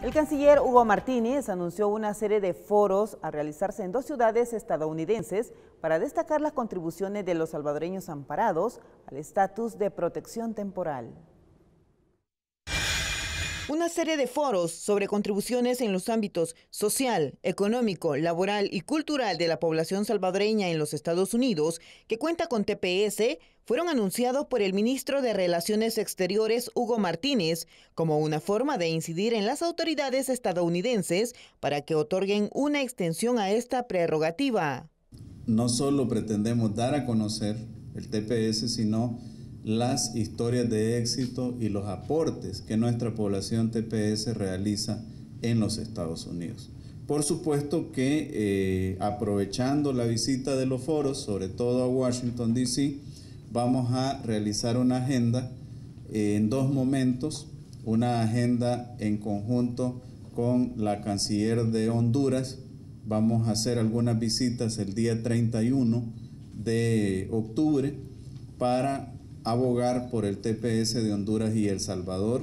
El canciller Hugo Martínez anunció una serie de foros a realizarse en dos ciudades estadounidenses para destacar las contribuciones de los salvadoreños amparados al estatus de protección temporal. Una serie de foros sobre contribuciones en los ámbitos social, económico, laboral y cultural de la población salvadoreña en los Estados Unidos, que cuenta con TPS, fueron anunciados por el ministro de Relaciones Exteriores, Hugo Martínez, como una forma de incidir en las autoridades estadounidenses para que otorguen una extensión a esta prerrogativa. No solo pretendemos dar a conocer el TPS, sino las historias de éxito y los aportes que nuestra población TPS realiza en los Estados Unidos. Por supuesto que eh, aprovechando la visita de los foros, sobre todo a Washington, D.C., vamos a realizar una agenda eh, en dos momentos, una agenda en conjunto con la canciller de Honduras. Vamos a hacer algunas visitas el día 31 de octubre para abogar por el TPS de Honduras y El Salvador,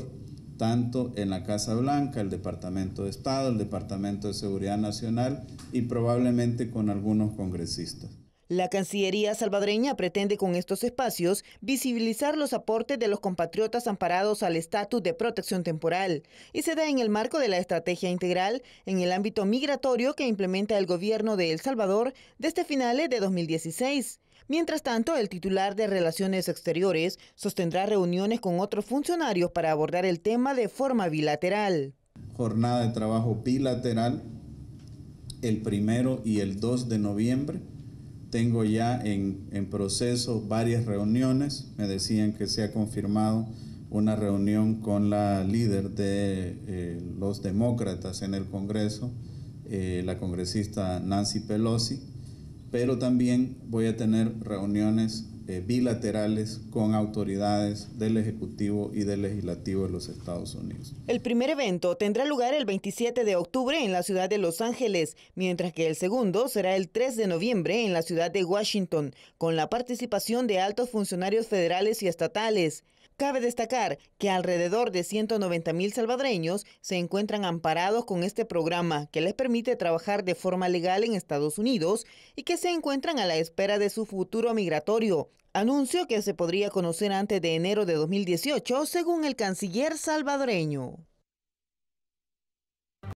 tanto en la Casa Blanca, el Departamento de Estado, el Departamento de Seguridad Nacional y probablemente con algunos congresistas. La Cancillería salvadoreña pretende con estos espacios visibilizar los aportes de los compatriotas amparados al estatus de protección temporal y se da en el marco de la estrategia integral en el ámbito migratorio que implementa el gobierno de El Salvador desde finales de 2016 Mientras tanto, el titular de Relaciones Exteriores sostendrá reuniones con otros funcionarios para abordar el tema de forma bilateral. Jornada de trabajo bilateral el primero y el 2 de noviembre. Tengo ya en, proceso varias reuniones. Me decían que se ha confirmado una reunión con la líder de eh, los demócratas en el Congreso, eh, la congresista Nancy Pelosi pero también voy a tener reuniones eh, bilaterales con autoridades del Ejecutivo y del Legislativo de los Estados Unidos. El primer evento tendrá lugar el 27 de octubre en la ciudad de Los Ángeles, mientras que el segundo será el 3 de noviembre en la ciudad de Washington, con la participación de altos funcionarios federales y estatales. Cabe destacar que alrededor de 190 mil salvadoreños se encuentran amparados con este programa que les permite trabajar de forma legal en Estados Unidos y que se encuentran a la espera de su futuro migratorio, anuncio que se podría conocer antes de enero de 2018 según el canciller salvadoreño.